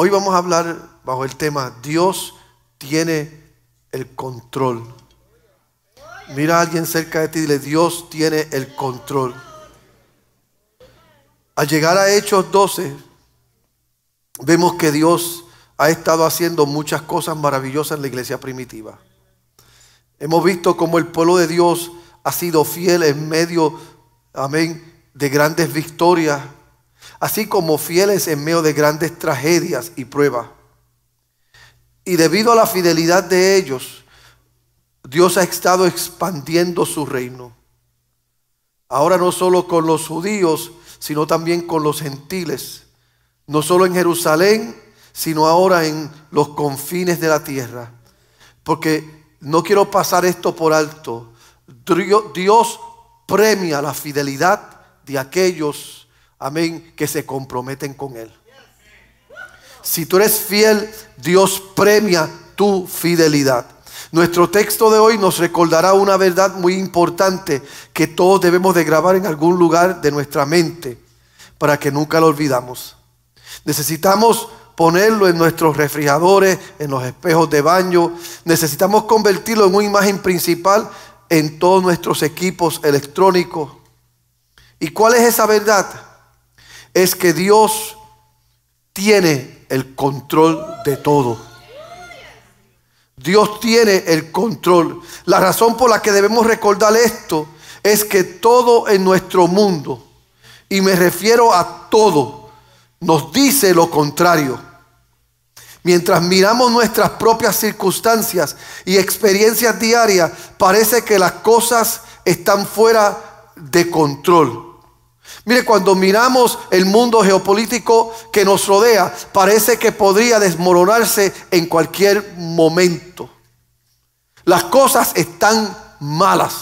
Hoy vamos a hablar bajo el tema Dios tiene el control. Mira a alguien cerca de ti y dile, Dios tiene el control. Al llegar a Hechos 12, vemos que Dios ha estado haciendo muchas cosas maravillosas en la iglesia primitiva. Hemos visto cómo el pueblo de Dios ha sido fiel en medio, amén, de grandes victorias así como fieles en medio de grandes tragedias y pruebas. Y debido a la fidelidad de ellos, Dios ha estado expandiendo su reino. Ahora no solo con los judíos, sino también con los gentiles. No solo en Jerusalén, sino ahora en los confines de la tierra. Porque no quiero pasar esto por alto. Dios premia la fidelidad de aquellos amén, que se comprometen con Él. Si tú eres fiel, Dios premia tu fidelidad. Nuestro texto de hoy nos recordará una verdad muy importante que todos debemos de grabar en algún lugar de nuestra mente para que nunca lo olvidamos. Necesitamos ponerlo en nuestros refrigeradores, en los espejos de baño. Necesitamos convertirlo en una imagen principal en todos nuestros equipos electrónicos. ¿Y cuál es esa verdad? es que Dios tiene el control de todo. Dios tiene el control. La razón por la que debemos recordar esto es que todo en nuestro mundo, y me refiero a todo, nos dice lo contrario. Mientras miramos nuestras propias circunstancias y experiencias diarias, parece que las cosas están fuera de control. Mire, cuando miramos el mundo geopolítico que nos rodea, parece que podría desmoronarse en cualquier momento. Las cosas están malas.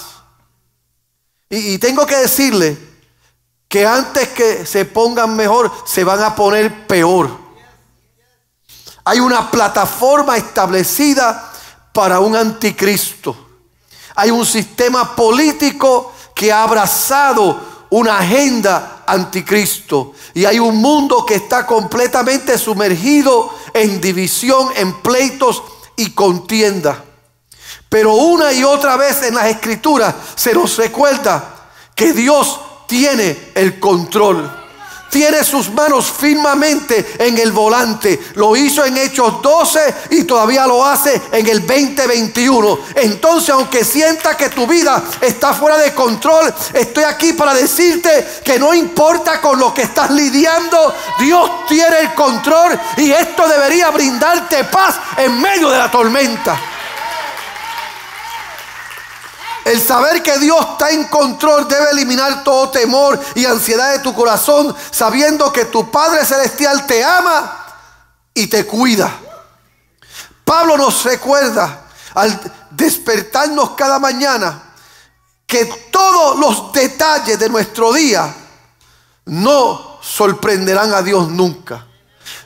Y, tengo que decirle que antes que se pongan mejor, se van a poner peor. Hay una plataforma establecida para un anticristo. Hay un sistema político que ha abrazado una agenda anticristo. Y hay un mundo que está completamente sumergido en división, en pleitos y contienda. Pero una y otra vez en las escrituras se nos recuerda que Dios tiene el control tiene sus manos firmemente en el volante. Lo hizo en Hechos 12 y todavía lo hace en el 2021. Entonces, aunque sienta que tu vida está fuera de control, estoy aquí para decirte que no importa con lo que estás lidiando, Dios tiene el control y esto debería brindarte paz en medio de la tormenta. El saber que Dios está en control debe eliminar todo temor y ansiedad de tu corazón, sabiendo que tu Padre Celestial te ama y te cuida. Pablo nos recuerda al despertarnos cada mañana que todos los detalles de nuestro día no sorprenderán a Dios nunca.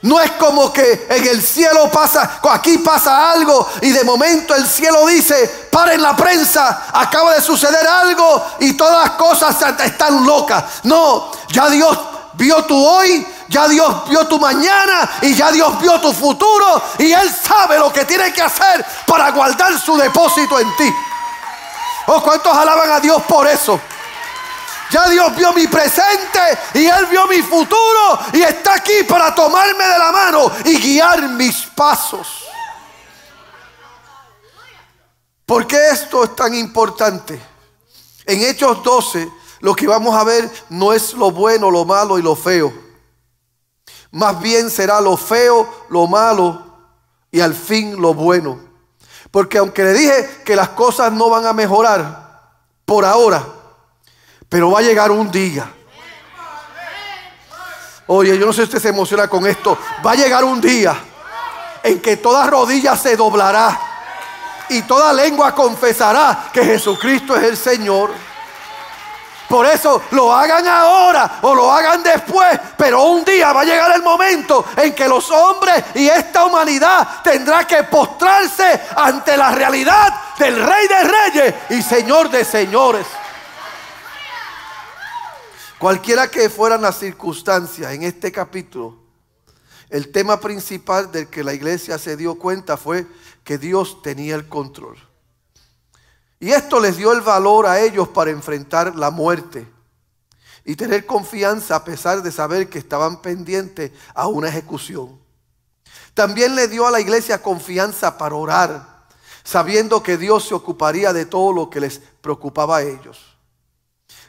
No es como que en el cielo pasa, aquí pasa algo y de momento el cielo dice, paren la prensa, acaba de suceder algo y todas las cosas están locas. No, ya Dios vio tu hoy, ya Dios vio tu mañana y ya Dios vio tu futuro y Él sabe lo que tiene que hacer para guardar su depósito en ti. Oh, ¿cuántos alaban a Dios por eso? Ya Dios vio mi presente y Él vio mi futuro y está aquí para tomarme de la mano y guiar mis pasos. ¿Por qué esto es tan importante? En Hechos 12 lo que vamos a ver no es lo bueno, lo malo y lo feo. Más bien será lo feo, lo malo y al fin lo bueno. Porque aunque le dije que las cosas no van a mejorar por ahora, pero va a llegar un día. Oye, yo no sé si usted se emociona con esto. Va a llegar un día en que toda rodilla se doblará y toda lengua confesará que Jesucristo es el Señor. Por eso lo hagan ahora o lo hagan después, pero un día va a llegar el momento en que los hombres y esta humanidad tendrá que postrarse ante la realidad del Rey de Reyes y Señor de Señores. Cualquiera que fueran las circunstancias en este capítulo, el tema principal del que la iglesia se dio cuenta fue que Dios tenía el control. Y esto les dio el valor a ellos para enfrentar la muerte y tener confianza a pesar de saber que estaban pendientes a una ejecución. También le dio a la iglesia confianza para orar, sabiendo que Dios se ocuparía de todo lo que les preocupaba a ellos.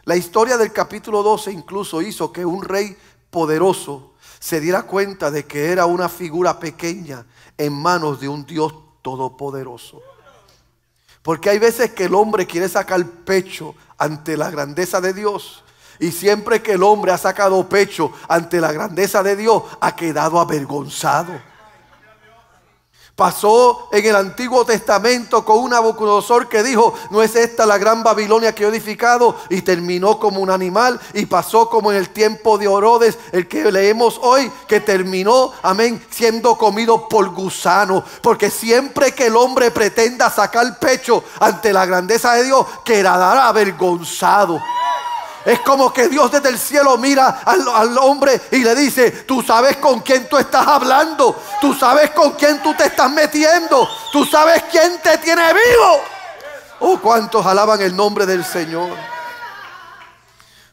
La historia del capítulo 12 incluso hizo que un rey poderoso se diera cuenta de que era una figura pequeña en manos de un Dios todopoderoso. Porque hay veces que el hombre quiere sacar pecho ante la grandeza de Dios. Y siempre que el hombre ha sacado pecho ante la grandeza de Dios, ha quedado avergonzado. Pasó en el Antiguo Testamento con un abocudosor que dijo, no es esta la gran Babilonia que he edificado, y terminó como un animal, y pasó como en el tiempo de Orodes, el que leemos hoy, que terminó, amén, siendo comido por gusano. Porque siempre que el hombre pretenda sacar pecho ante la grandeza de Dios, quedará avergonzado. Es como que Dios desde el cielo mira al, hombre y le dice, tú sabes con quién tú estás hablando, tú sabes con quién tú te estás metiendo, tú sabes quién te tiene vivo. Oh, cuántos alaban el nombre del Señor.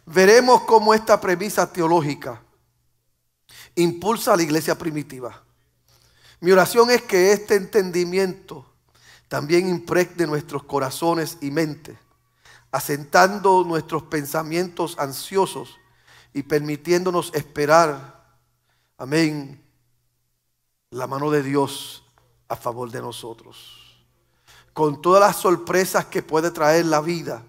Veremos cómo esta premisa teológica impulsa a la iglesia primitiva. Mi oración es que este entendimiento también impregne nuestros corazones y mentes asentando nuestros pensamientos ansiosos y permitiéndonos esperar, amén, la mano de Dios a favor de nosotros. Con todas las sorpresas que puede traer la vida,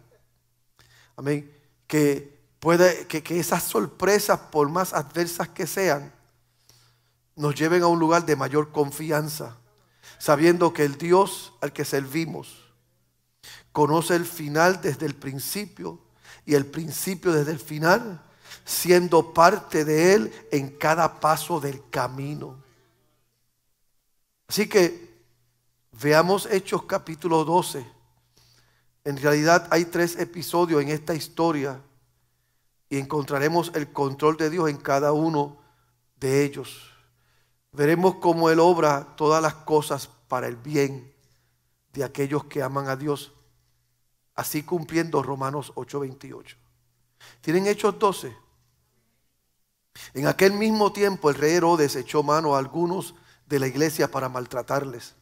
amén, que, puede, que, que esas sorpresas, por más adversas que sean, nos lleven a un lugar de mayor confianza, sabiendo que el Dios al que servimos, conoce el final desde el principio y el principio desde el final, siendo parte de Él en cada paso del camino. Así que veamos Hechos capítulo 12. En realidad hay tres episodios en esta historia y encontraremos el control de Dios en cada uno de ellos. Veremos cómo Él obra todas las cosas para el bien de aquellos que aman a Dios así cumpliendo Romanos 8:28. ¿Tienen Hechos 12? En aquel mismo tiempo el rey Herodes echó mano a algunos de la iglesia para maltratarles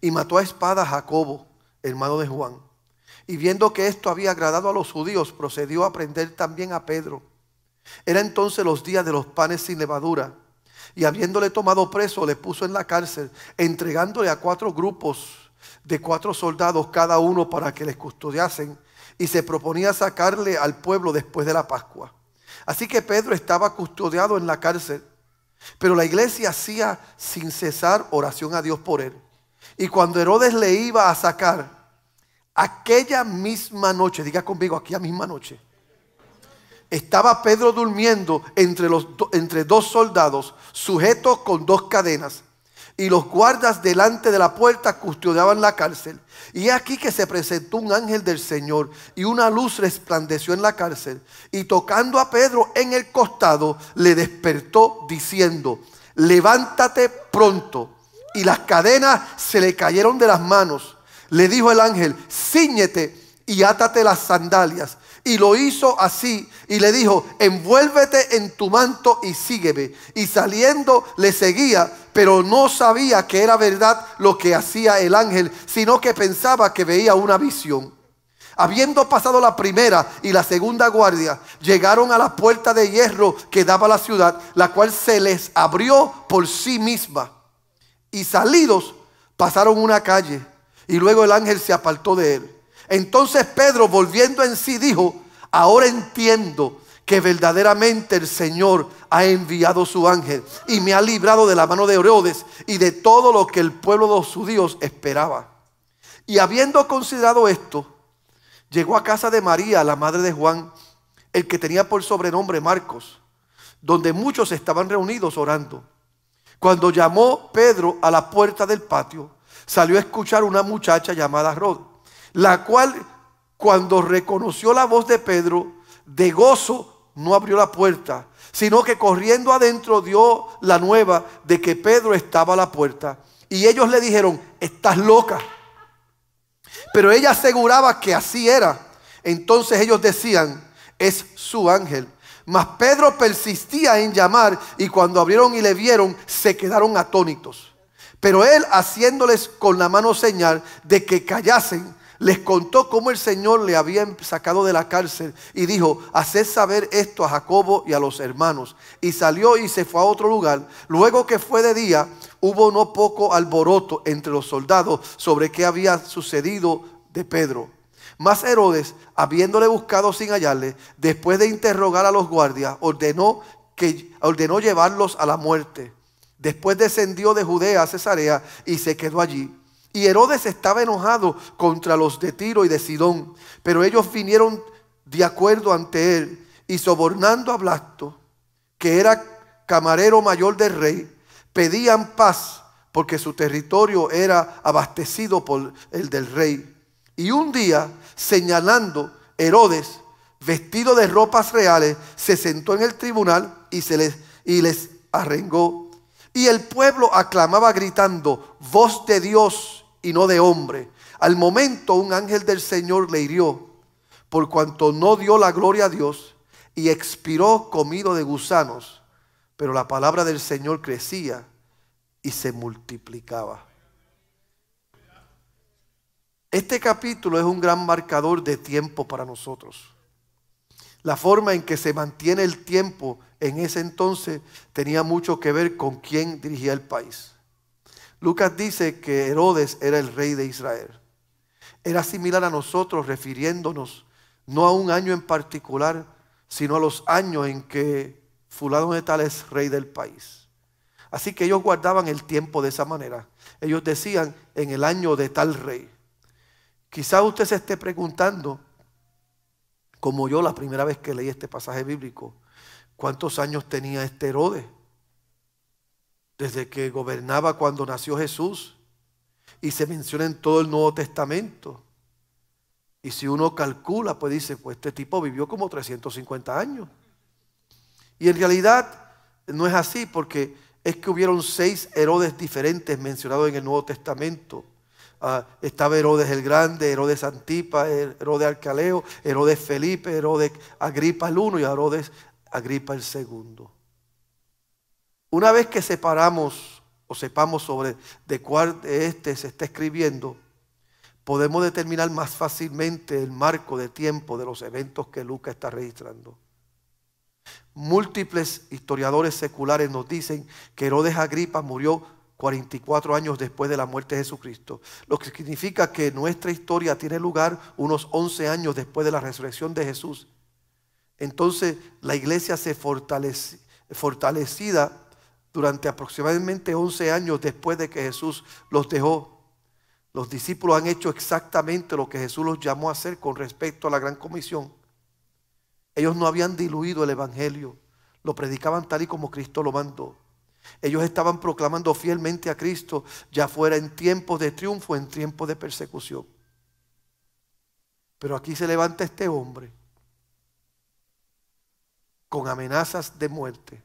y mató a espada a Jacobo, hermano de Juan. Y viendo que esto había agradado a los judíos, procedió a prender también a Pedro. Era entonces los días de los panes sin levadura. Y habiéndole tomado preso, le puso en la cárcel, entregándole a cuatro grupos de cuatro soldados cada uno para que les custodiasen y se proponía sacarle al pueblo después de la Pascua. Así que Pedro estaba custodiado en la cárcel, pero la iglesia hacía sin cesar oración a Dios por él. Y cuando Herodes le iba a sacar, aquella misma noche, diga conmigo, aquella misma noche, estaba Pedro durmiendo entre, los, entre dos soldados, sujetos con dos cadenas y los guardas delante de la puerta custodiaban la cárcel. Y he aquí que se presentó un ángel del Señor y una luz resplandeció en la cárcel. Y tocando a Pedro en el costado, le despertó diciendo, levántate pronto. Y las cadenas se le cayeron de las manos. Le dijo el ángel, ciñete y átate las sandalias. Y lo hizo así y le dijo, envuélvete en tu manto y sígueme. Y saliendo le seguía pero no sabía que era verdad lo que hacía el ángel, sino que pensaba que veía una visión. Habiendo pasado la primera y la segunda guardia, llegaron a la puerta de hierro que daba la ciudad, la cual se les abrió por sí misma. Y salidos, pasaron una calle, y luego el ángel se apartó de él. Entonces Pedro, volviendo en sí, dijo, ahora entiendo que verdaderamente el Señor ha enviado su ángel y me ha librado de la mano de Herodes y de todo lo que el pueblo de los judíos esperaba. Y habiendo considerado esto, llegó a casa de María, la madre de Juan, el que tenía por sobrenombre Marcos, donde muchos estaban reunidos orando. Cuando llamó Pedro a la puerta del patio, salió a escuchar una muchacha llamada Rod, la cual cuando reconoció la voz de Pedro, de gozo no abrió la puerta, sino que corriendo adentro dio la nueva de que Pedro estaba a la puerta. Y ellos le dijeron, estás loca. Pero ella aseguraba que así era. Entonces ellos decían, es su ángel. Mas Pedro persistía en llamar y cuando abrieron y le vieron, se quedaron atónitos. Pero él haciéndoles con la mano señal de que callasen, les contó cómo el Señor le había sacado de la cárcel y dijo, haced saber esto a Jacobo y a los hermanos. Y salió y se fue a otro lugar. Luego que fue de día, hubo no poco alboroto entre los soldados sobre qué había sucedido de Pedro. Mas Herodes, habiéndole buscado sin hallarle, después de interrogar a los guardias, ordenó, que, ordenó llevarlos a la muerte. Después descendió de Judea a Cesarea y se quedó allí. Y Herodes estaba enojado contra los de Tiro y de Sidón, pero ellos vinieron de acuerdo ante él y sobornando a Blasto, que era camarero mayor del rey, pedían paz porque su territorio era abastecido por el del rey. Y un día, señalando Herodes, vestido de ropas reales, se sentó en el tribunal y, se les, y les arrengó. Y el pueblo aclamaba gritando, voz de Dios y no de hombre. Al momento un ángel del Señor le hirió por cuanto no dio la gloria a Dios y expiró comido de gusanos. Pero la palabra del Señor crecía y se multiplicaba. Este capítulo es un gran marcador de tiempo para nosotros. La forma en que se mantiene el tiempo en ese entonces tenía mucho que ver con quién dirigía el país. Lucas dice que Herodes era el rey de Israel. Era similar a nosotros refiriéndonos no a un año en particular, sino a los años en que fulano de tal es rey del país. Así que ellos guardaban el tiempo de esa manera. Ellos decían en el año de tal rey. Quizá usted se esté preguntando, como yo la primera vez que leí este pasaje bíblico, ¿cuántos años tenía este Herodes? desde que gobernaba cuando nació Jesús y se menciona en todo el Nuevo Testamento. Y si uno calcula, pues dice, pues este tipo vivió como 350 años. Y en realidad no es así porque es que hubieron seis Herodes diferentes mencionados en el Nuevo Testamento. Ah, estaba Herodes el Grande, Herodes Antipa, Herodes Alcaleo, Herodes Felipe, Herodes Agripa el uno y Herodes Agripa el segundo. Una vez que separamos o sepamos sobre de cuál de este se está escribiendo, podemos determinar más fácilmente el marco de tiempo de los eventos que Lucas está registrando. Múltiples historiadores seculares nos dicen que Herodes Agripa murió 44 años después de la muerte de Jesucristo, lo que significa que nuestra historia tiene lugar unos 11 años después de la resurrección de Jesús. Entonces la iglesia se fortalece, fortalecida durante aproximadamente 11 años después de que Jesús los dejó. Los discípulos han hecho exactamente lo que Jesús los llamó a hacer con respecto a la gran comisión. Ellos no habían diluido el Evangelio, lo predicaban tal y como Cristo lo mandó. Ellos estaban proclamando fielmente a Cristo, ya fuera en tiempos de triunfo, en tiempos de persecución. Pero aquí se levanta este hombre con amenazas de muerte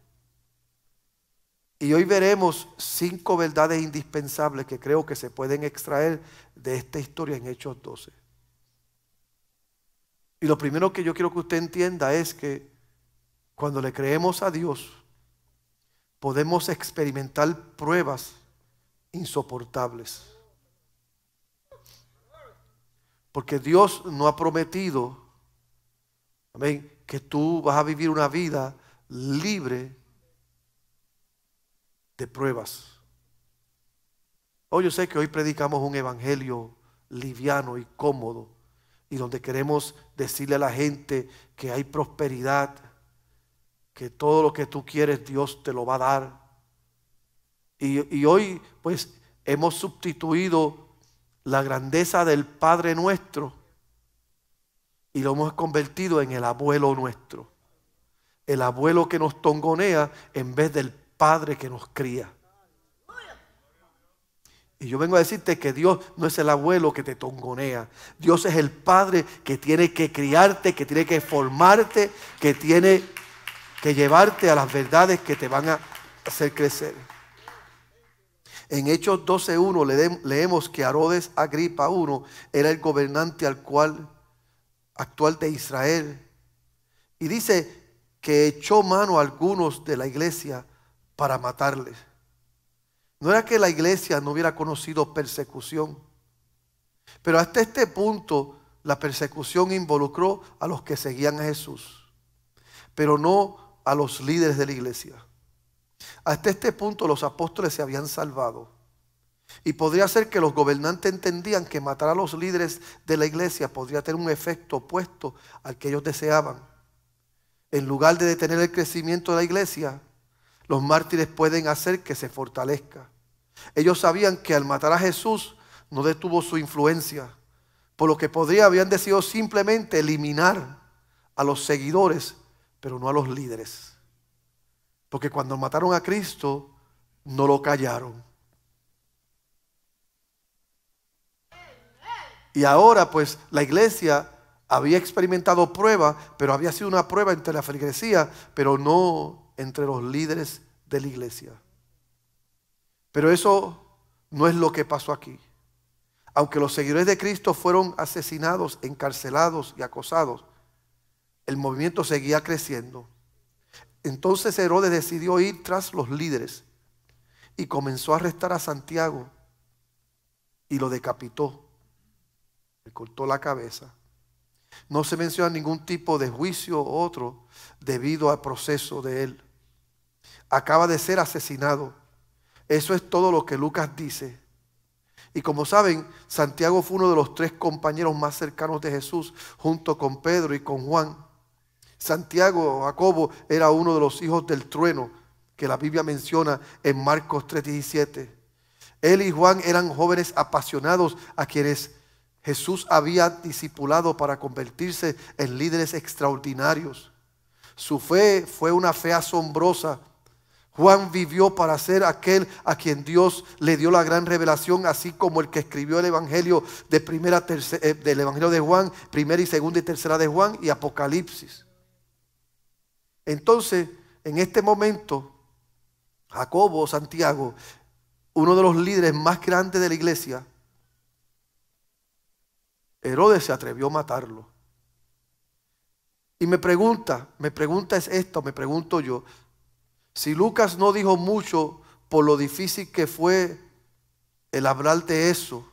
y hoy veremos cinco verdades indispensables que creo que se pueden extraer de esta historia en Hechos 12. Y lo primero que yo quiero que usted entienda es que cuando le creemos a Dios, podemos experimentar pruebas insoportables. Porque Dios no ha prometido, amén, que tú vas a vivir una vida libre de pruebas. Hoy oh, yo sé que hoy predicamos un evangelio liviano y cómodo y donde queremos decirle a la gente que hay prosperidad, que todo lo que tú quieres Dios te lo va a dar. Y, y hoy pues hemos sustituido la grandeza del Padre nuestro y lo hemos convertido en el abuelo nuestro. El abuelo que nos tongonea en vez del padre que nos cría. Y yo vengo a decirte que Dios no es el abuelo que te tongonea. Dios es el padre que tiene que criarte, que tiene que formarte, que tiene que llevarte a las verdades que te van a hacer crecer. En Hechos 12.1 leemos que Arodes Agripa 1 era el gobernante al cual, actual de Israel. Y dice que echó mano a algunos de la iglesia para matarles. No era que la iglesia no hubiera conocido persecución, pero hasta este punto la persecución involucró a los que seguían a Jesús, pero no a los líderes de la iglesia. Hasta este punto los apóstoles se habían salvado. Y podría ser que los gobernantes entendían que matar a los líderes de la iglesia podría tener un efecto opuesto al que ellos deseaban. En lugar de detener el crecimiento de la iglesia, los mártires pueden hacer que se fortalezca. Ellos sabían que al matar a Jesús no detuvo su influencia, por lo que podría habían decidido simplemente eliminar a los seguidores, pero no a los líderes. Porque cuando mataron a Cristo, no lo callaron. Y ahora pues la iglesia había experimentado prueba, pero había sido una prueba entre la feligresía, pero no entre los líderes de la iglesia. Pero eso no es lo que pasó aquí. Aunque los seguidores de Cristo fueron asesinados, encarcelados y acosados, el movimiento seguía creciendo. Entonces Herodes decidió ir tras los líderes y comenzó a arrestar a Santiago y lo decapitó. Le cortó la cabeza. No se menciona ningún tipo de juicio o otro debido al proceso de él acaba de ser asesinado. Eso es todo lo que Lucas dice. Y como saben, Santiago fue uno de los tres compañeros más cercanos de Jesús, junto con Pedro y con Juan. Santiago, Jacobo, era uno de los hijos del trueno, que la Biblia menciona en Marcos 3:17. Él y Juan eran jóvenes apasionados a quienes Jesús había discipulado para convertirse en líderes extraordinarios. Su fe fue una fe asombrosa Juan vivió para ser aquel a quien Dios le dio la gran revelación, así como el que escribió el Evangelio de primera eh, del Evangelio de Juan, primera y segunda y tercera de Juan y Apocalipsis. Entonces, en este momento, Jacobo, Santiago, uno de los líderes más grandes de la iglesia, Herodes se atrevió a matarlo. Y me pregunta, me pregunta es esto, me pregunto yo, si Lucas no dijo mucho por lo difícil que fue el hablar de eso,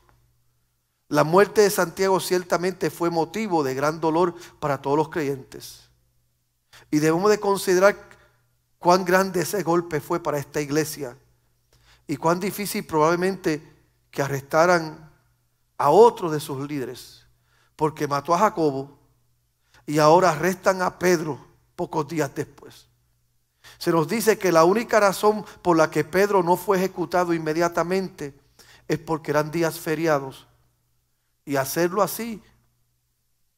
la muerte de Santiago ciertamente fue motivo de gran dolor para todos los creyentes. Y debemos de considerar cuán grande ese golpe fue para esta iglesia y cuán difícil probablemente que arrestaran a otro de sus líderes, porque mató a Jacobo y ahora arrestan a Pedro pocos días después. Se nos dice que la única razón por la que Pedro no fue ejecutado inmediatamente es porque eran días feriados. Y hacerlo así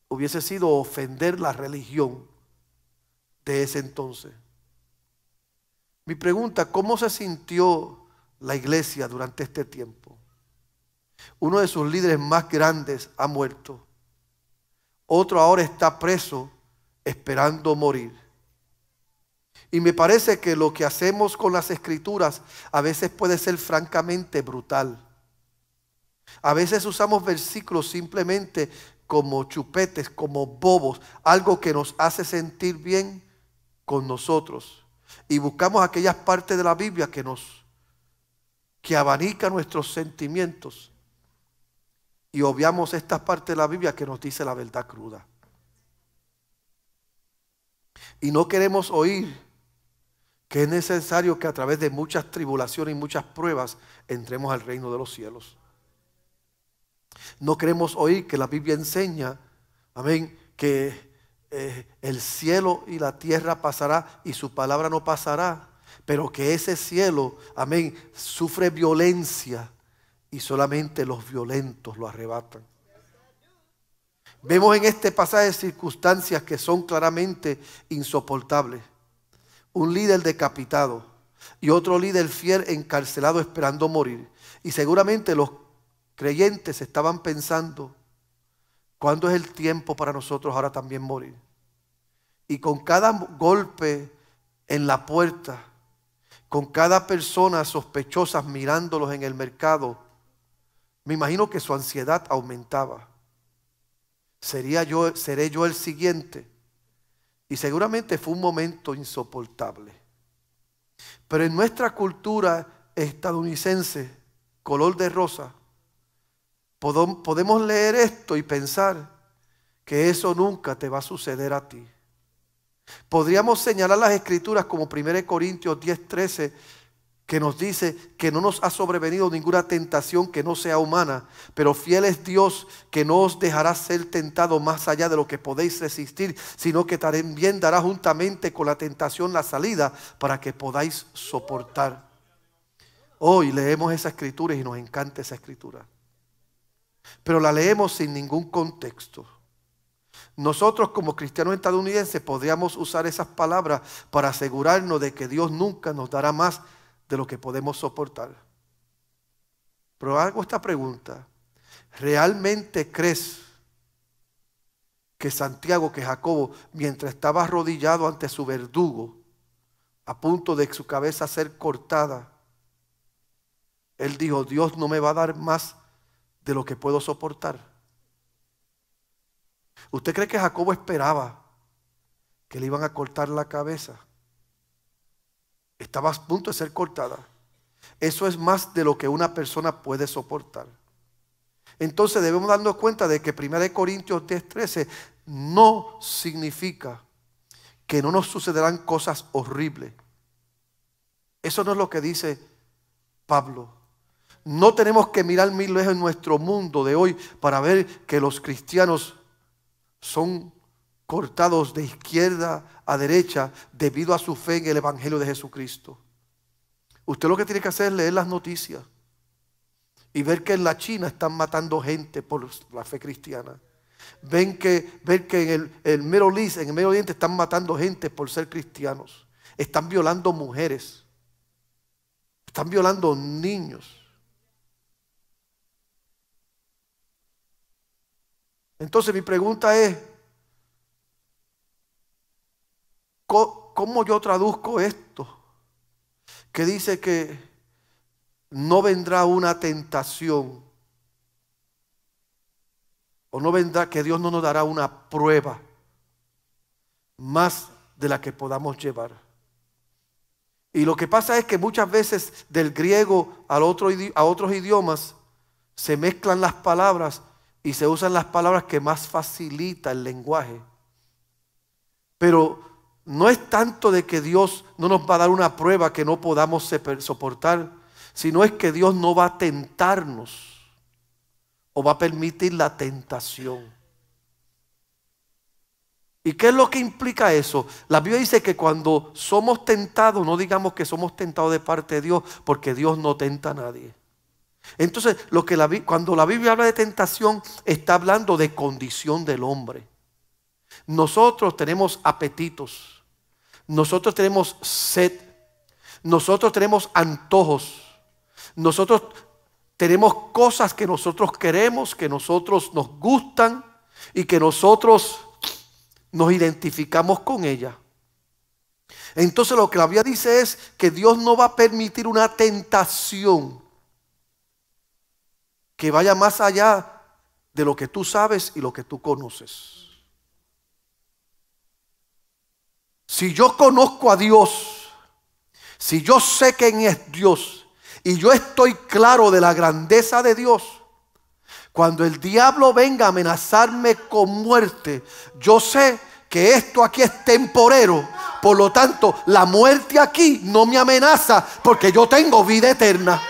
hubiese sido ofender la religión de ese entonces. Mi pregunta, ¿cómo se sintió la iglesia durante este tiempo? Uno de sus líderes más grandes ha muerto. Otro ahora está preso esperando morir. Y me parece que lo que hacemos con las escrituras a veces puede ser francamente brutal. A veces usamos versículos simplemente como chupetes, como bobos, algo que nos hace sentir bien con nosotros. Y buscamos aquellas partes de la Biblia que nos que abanica nuestros sentimientos. Y obviamos estas partes de la Biblia que nos dice la verdad cruda. Y no queremos oír que es necesario que a través de muchas tribulaciones y muchas pruebas entremos al reino de los cielos. No queremos oír que la Biblia enseña, amén, que eh, el cielo y la tierra pasará y su palabra no pasará, pero que ese cielo, amén, sufre violencia y solamente los violentos lo arrebatan. Vemos en este pasaje circunstancias que son claramente insoportables un líder decapitado y otro líder fiel encarcelado esperando morir. Y seguramente los creyentes estaban pensando, ¿cuándo es el tiempo para nosotros ahora también morir? Y con cada golpe en la puerta, con cada persona sospechosa mirándolos en el mercado, me imagino que su ansiedad aumentaba. ¿Sería yo, ¿Seré yo el siguiente? Y seguramente fue un momento insoportable. Pero en nuestra cultura estadounidense, color de rosa, podemos leer esto y pensar que eso nunca te va a suceder a ti. Podríamos señalar las escrituras como 1 Corintios 10:13 que nos dice que no nos ha sobrevenido ninguna tentación que no sea humana, pero fiel es Dios que no os dejará ser tentado más allá de lo que podéis resistir, sino que también dará juntamente con la tentación la salida para que podáis soportar. Hoy leemos esa escritura y nos encanta esa escritura, pero la leemos sin ningún contexto. Nosotros como cristianos estadounidenses podríamos usar esas palabras para asegurarnos de que Dios nunca nos dará más de lo que podemos soportar. Pero hago esta pregunta. ¿Realmente crees que Santiago, que Jacobo, mientras estaba arrodillado ante su verdugo, a punto de su cabeza ser cortada, él dijo, Dios no me va a dar más de lo que puedo soportar? ¿Usted cree que Jacobo esperaba que le iban a cortar la cabeza? estaba a punto de ser cortada. Eso es más de lo que una persona puede soportar. Entonces debemos darnos cuenta de que 1 Corintios 13 no significa que no nos sucederán cosas horribles. Eso no es lo que dice Pablo. No tenemos que mirar mil lejos en nuestro mundo de hoy para ver que los cristianos son cortados de izquierda a derecha debido a su fe en el Evangelio de Jesucristo. Usted lo que tiene que hacer es leer las noticias y ver que en la China están matando gente por la fe cristiana. Ven que, ver que en el, en el Medio Oriente están matando gente por ser cristianos. Están violando mujeres. Están violando niños. Entonces mi pregunta es, ¿cómo yo traduzco esto? Que dice que no vendrá una tentación o no vendrá que Dios no nos dará una prueba más de la que podamos llevar. Y lo que pasa es que muchas veces del griego a otros idiomas se mezclan las palabras y se usan las palabras que más facilita el lenguaje. Pero no es tanto de que Dios no nos va a dar una prueba que no podamos soportar, sino es que Dios no va a tentarnos o va a permitir la tentación. ¿Y qué es lo que implica eso? La Biblia dice que cuando somos tentados, no digamos que somos tentados de parte de Dios, porque Dios no tenta a nadie. Entonces, lo que cuando la Biblia habla de tentación, está hablando de condición del hombre. Nosotros tenemos apetitos. Nosotros tenemos sed, nosotros tenemos antojos, nosotros tenemos cosas que nosotros queremos, que nosotros nos gustan y que nosotros nos identificamos con ellas. Entonces lo que la Biblia dice es que Dios no va a permitir una tentación que vaya más allá de lo que tú sabes y lo que tú conoces. Si yo conozco a Dios, si yo sé quién es Dios y yo estoy claro de la grandeza de Dios, cuando el diablo venga a amenazarme con muerte, yo sé que esto aquí es temporero. Por lo tanto, la muerte aquí no me amenaza porque yo tengo vida eterna.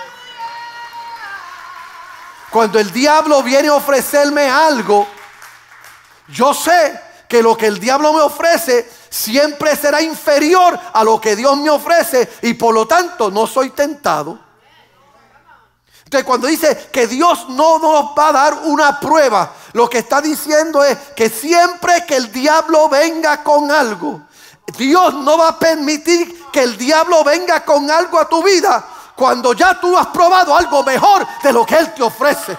Cuando el diablo viene a ofrecerme algo, yo sé que lo que el diablo me ofrece siempre será inferior a lo que Dios me ofrece y por lo tanto no soy tentado. Entonces cuando dice que Dios no nos va a dar una prueba, lo que está diciendo es que siempre que el diablo venga con algo, Dios no va a permitir que el diablo venga con algo a tu vida cuando ya tú has probado algo mejor de lo que Él te ofrece.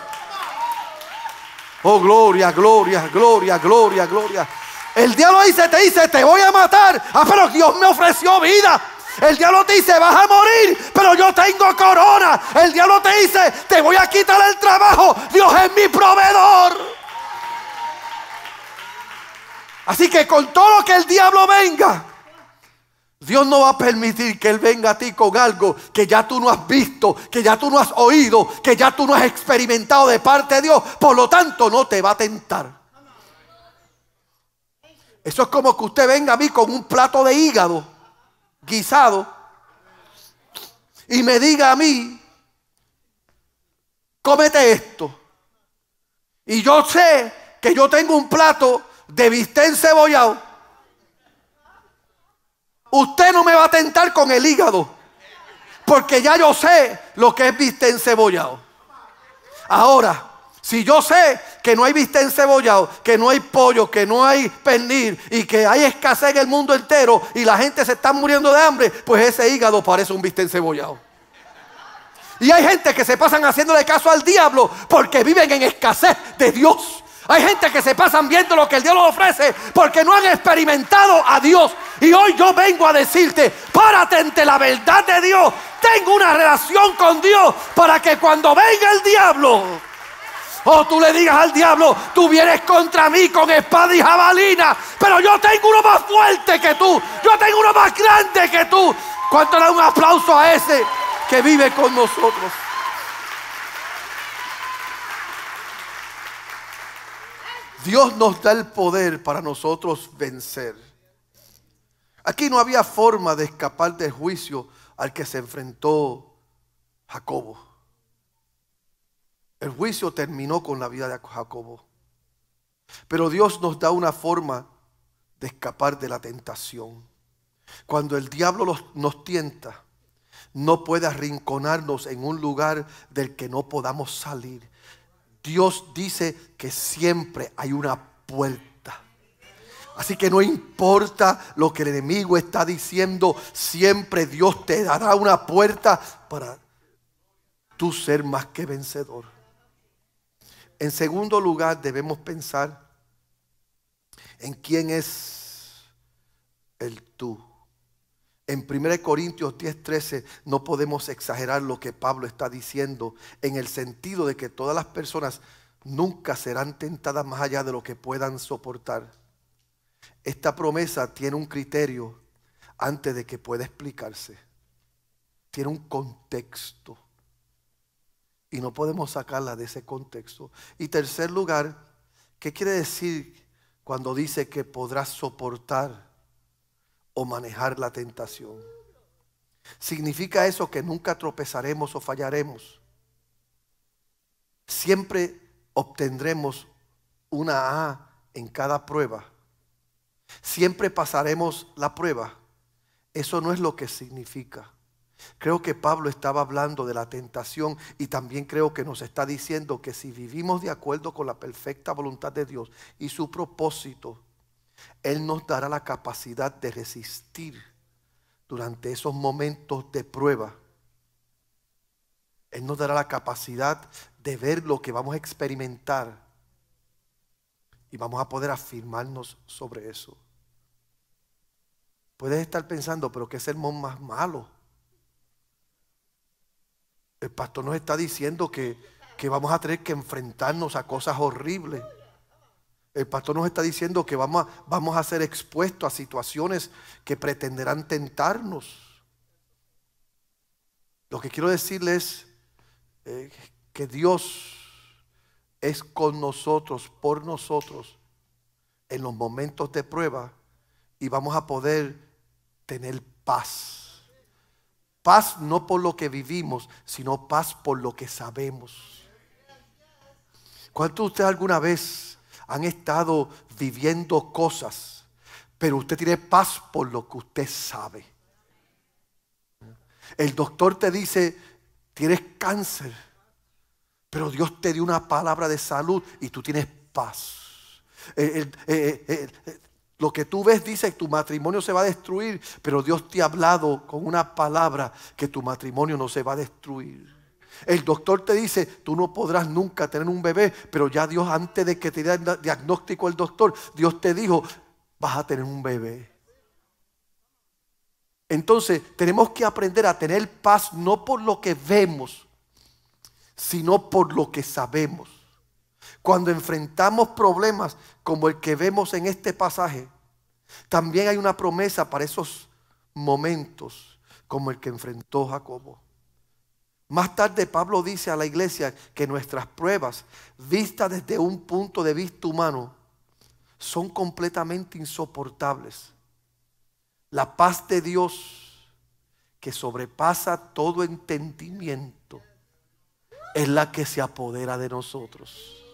Oh, gloria, gloria, gloria, gloria, gloria. El diablo dice, te dice, te voy a matar. Ah, pero Dios me ofreció vida. El diablo te dice, vas a morir, pero yo tengo corona. El diablo te dice, te voy a quitar el trabajo. Dios es mi proveedor. Así que con todo lo que el diablo venga, Dios no va a permitir que Él venga a ti con algo que ya tú no has visto, que ya tú no has oído, que ya tú no has experimentado de parte de Dios. Por lo tanto, no te va a tentar. Eso es como que usted venga a mí con un plato de hígado guisado y me diga a mí, cómete esto. Y yo sé que yo tengo un plato de bistec cebollado Usted no me va a tentar con el hígado. Porque ya yo sé lo que es viste encebollado. Ahora, si yo sé que no hay viste encebollado, que no hay pollo, que no hay pernil y que hay escasez en el mundo entero y la gente se está muriendo de hambre, pues ese hígado parece un viste encebollado. Y hay gente que se pasan haciéndole caso al diablo porque viven en escasez de Dios. Hay gente que se pasan viendo lo que el Dios ofrece porque no han experimentado a Dios. Y hoy yo vengo a decirte, párate ante la verdad de Dios. Tengo una relación con Dios para que cuando venga el diablo, o oh, tú le digas al diablo, tú vienes contra mí con espada y jabalina, pero yo tengo uno más fuerte que tú, yo tengo uno más grande que tú. ¿Cuánto le da un aplauso a ese que vive con nosotros? Dios nos da el poder para nosotros vencer. Aquí no había forma de escapar del juicio al que se enfrentó Jacobo. El juicio terminó con la vida de Jacobo. Pero Dios nos da una forma de escapar de la tentación. Cuando el diablo nos tienta, no puede arrinconarnos en un lugar del que no podamos salir. Dios dice que siempre hay una puerta. Así que no importa lo que el enemigo está diciendo, siempre Dios te dará una puerta para tú ser más que vencedor. En segundo lugar, debemos pensar en quién es el tú. En 1 Corintios 10:13 no podemos exagerar lo que Pablo está diciendo en el sentido de que todas las personas nunca serán tentadas más allá de lo que puedan soportar. Esta promesa tiene un criterio antes de que pueda explicarse. Tiene un contexto. Y no podemos sacarla de ese contexto. Y tercer lugar, ¿qué quiere decir cuando dice que podrás soportar? o manejar la tentación. ¿Significa eso que nunca tropezaremos o fallaremos? Siempre obtendremos una A en cada prueba. Siempre pasaremos la prueba. Eso no es lo que significa. Creo que Pablo estaba hablando de la tentación y también creo que nos está diciendo que si vivimos de acuerdo con la perfecta voluntad de Dios y su propósito, él nos dará la capacidad de resistir durante esos momentos de prueba. Él nos dará la capacidad de ver lo que vamos a experimentar y vamos a poder afirmarnos sobre eso. Puedes estar pensando, pero qué sermón más malo. El pastor nos está diciendo que, que vamos a tener que enfrentarnos a cosas horribles. El pastor nos está diciendo que vamos a, vamos a ser expuestos a situaciones que pretenderán tentarnos. Lo que quiero decirles es eh, que Dios es con nosotros, por nosotros, en los momentos de prueba y vamos a poder tener paz. Paz no por lo que vivimos, sino paz por lo que sabemos. ¿Cuántos usted ustedes alguna vez han estado viviendo cosas, pero usted tiene paz por lo que usted sabe. El doctor te dice, tienes cáncer, pero Dios te dio una palabra de salud y tú tienes paz. Eh, eh, eh, lo que tú ves dice que tu matrimonio se va a destruir, pero Dios te ha hablado con una palabra que tu matrimonio no se va a destruir. El doctor te dice, tú no podrás nunca tener un bebé, pero ya Dios antes de que te diera el diagnóstico el doctor, Dios te dijo, vas a tener un bebé. Entonces tenemos que aprender a tener paz no por lo que vemos, sino por lo que sabemos. Cuando enfrentamos problemas como el que vemos en este pasaje, también hay una promesa para esos momentos como el que enfrentó Jacobo. Más tarde Pablo dice a la iglesia que nuestras pruebas, vistas desde un punto de vista humano, son completamente insoportables. La paz de Dios, que sobrepasa todo entendimiento, es la que se apodera de nosotros.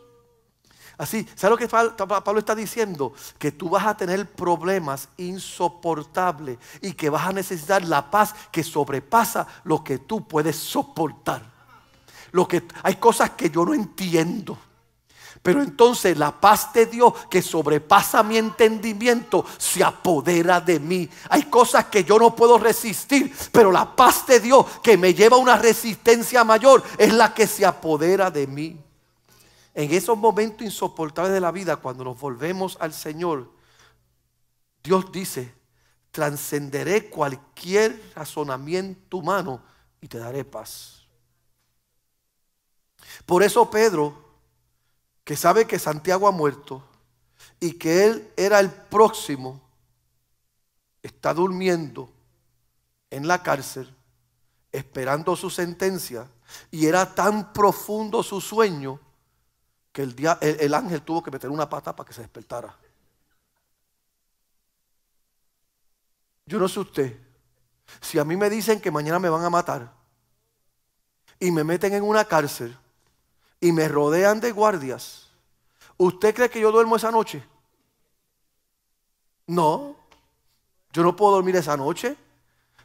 Así, ¿sabes lo que Pablo está diciendo? Que tú vas a tener problemas insoportables y que vas a necesitar la paz que sobrepasa lo que tú puedes soportar. Lo que, hay cosas que yo no entiendo. Pero entonces la paz de Dios que sobrepasa mi entendimiento se apodera de mí. Hay cosas que yo no puedo resistir, pero la paz de Dios que me lleva a una resistencia mayor es la que se apodera de mí. En esos momentos insoportables de la vida, cuando nos volvemos al Señor, Dios dice, trascenderé cualquier razonamiento humano y te daré paz. Por eso Pedro, que sabe que Santiago ha muerto y que él era el próximo, está durmiendo en la cárcel esperando su sentencia y era tan profundo su sueño que el, el, ángel tuvo que meter una pata para que se despertara. Yo no sé usted. Si a mí me dicen que mañana me van a matar y me meten en una cárcel y me rodean de guardias, ¿usted cree que yo duermo esa noche? No, yo no puedo dormir esa noche.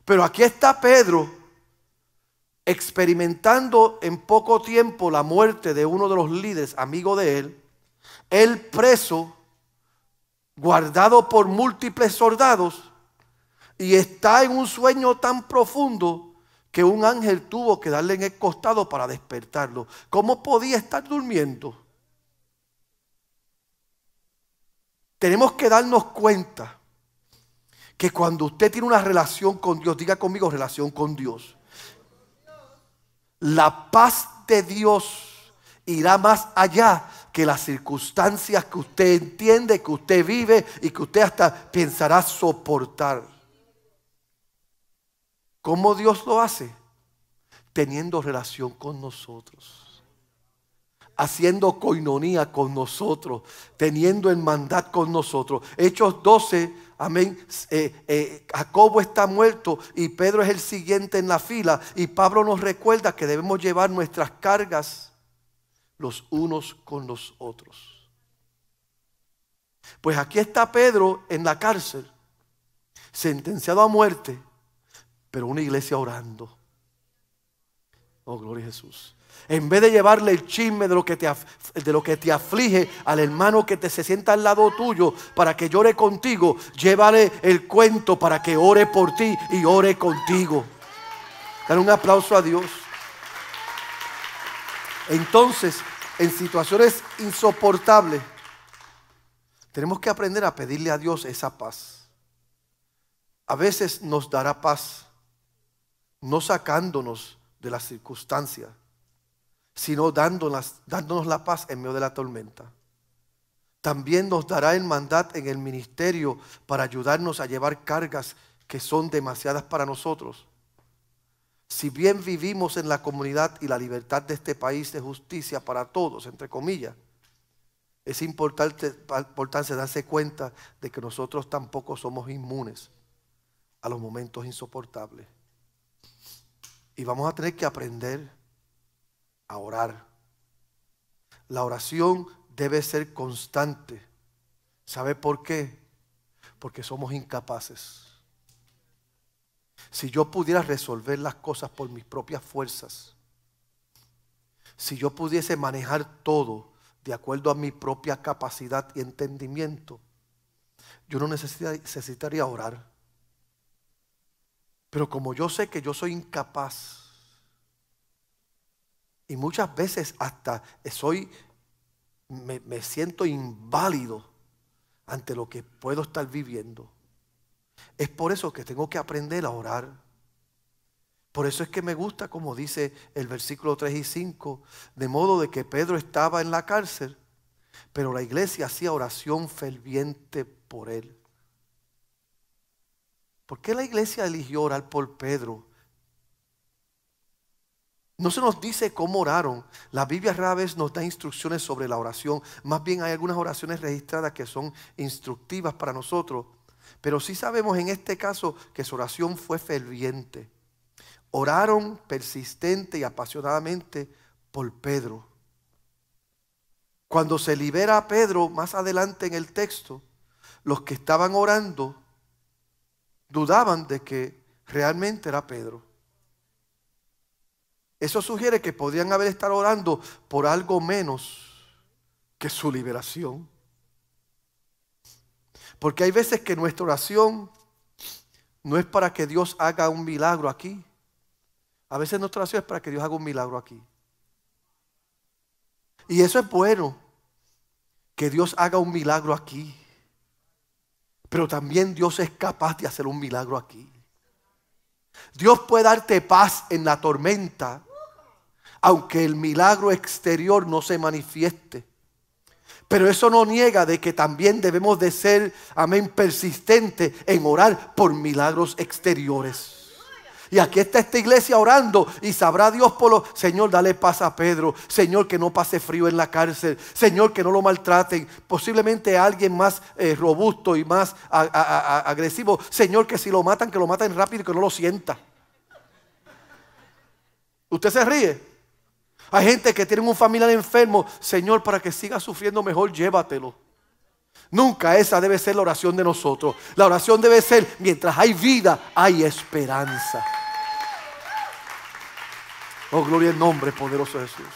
Pero aquí está Pedro experimentando en poco tiempo la muerte de uno de los líderes, amigo de él, el preso, guardado por múltiples soldados, y está en un sueño tan profundo que un ángel tuvo que darle en el costado para despertarlo. ¿Cómo podía estar durmiendo? Tenemos que darnos cuenta que cuando usted tiene una relación con Dios, diga conmigo relación con Dios, la paz de Dios irá más allá que las circunstancias que usted entiende, que usted vive y que usted hasta pensará soportar. ¿Cómo Dios lo hace? Teniendo relación con nosotros, haciendo coinonía con nosotros, teniendo hermandad con nosotros. Hechos 12, Amén. Eh, eh, Jacobo está muerto y Pedro es el siguiente en la fila. Y Pablo nos recuerda que debemos llevar nuestras cargas los unos con los otros. Pues aquí está Pedro en la cárcel, sentenciado a muerte, pero una iglesia orando. Oh, gloria a Jesús. En vez de llevarle el chisme de lo, que te, de lo que te, aflige al hermano que te se sienta al lado tuyo para que llore contigo, llévale el cuento para que ore por ti y ore contigo. Dar un aplauso a Dios. Entonces, en situaciones insoportables, tenemos que aprender a pedirle a Dios esa paz. A veces nos dará paz, no sacándonos de las circunstancias sino dándonos, dándonos la paz en medio de la tormenta. También nos dará el mandat en el ministerio para ayudarnos a llevar cargas que son demasiadas para nosotros. Si bien vivimos en la comunidad y la libertad de este país de justicia para todos, entre comillas, es importante, darse cuenta de que nosotros tampoco somos inmunes a los momentos insoportables. Y vamos a tener que aprender a orar. La oración debe ser constante. ¿Sabe por qué? Porque somos incapaces. Si yo pudiera resolver las cosas por mis propias fuerzas, si yo pudiese manejar todo de acuerdo a mi propia capacidad y entendimiento, yo no necesitaría orar. Pero como yo sé que yo soy incapaz, y muchas veces hasta soy, me, me siento inválido ante lo que puedo estar viviendo. Es por eso que tengo que aprender a orar. Por eso es que me gusta, como dice el versículo 3 y 5, de modo de que Pedro estaba en la cárcel, pero la iglesia hacía oración ferviente por él. ¿Por qué la iglesia eligió orar por Pedro no se nos dice cómo oraron. La Biblia rara vez nos da instrucciones sobre la oración. Más bien hay algunas oraciones registradas que son instructivas para nosotros. Pero sí sabemos en este caso que su oración fue ferviente. Oraron persistente y apasionadamente por Pedro. Cuando se libera a Pedro, más adelante en el texto, los que estaban orando dudaban de que realmente era Pedro. Eso sugiere que podrían haber estado orando por algo menos que su liberación. Porque hay veces que nuestra oración no es para que Dios haga un milagro aquí. A veces nuestra oración es para que Dios haga un milagro aquí. Y eso es bueno, que Dios haga un milagro aquí. Pero también Dios es capaz de hacer un milagro aquí. Dios puede darte paz en la tormenta aunque el milagro exterior no se manifieste. Pero eso no niega de que también debemos de ser, amén, persistente en orar por milagros exteriores. Y aquí está esta iglesia orando y sabrá Dios por lo, Señor, dale paz a Pedro, Señor, que no pase frío en la cárcel, Señor, que no lo maltraten, posiblemente alguien más eh, robusto y más agresivo, Señor, que si lo matan, que lo maten rápido y que no lo sienta. ¿Usted se ríe? Hay gente que tiene un familiar enfermo. Señor, para que siga sufriendo mejor, llévatelo. Nunca esa debe ser la oración de nosotros. La oración debe ser, mientras hay vida, hay esperanza. Oh, gloria en nombre poderoso de Jesús.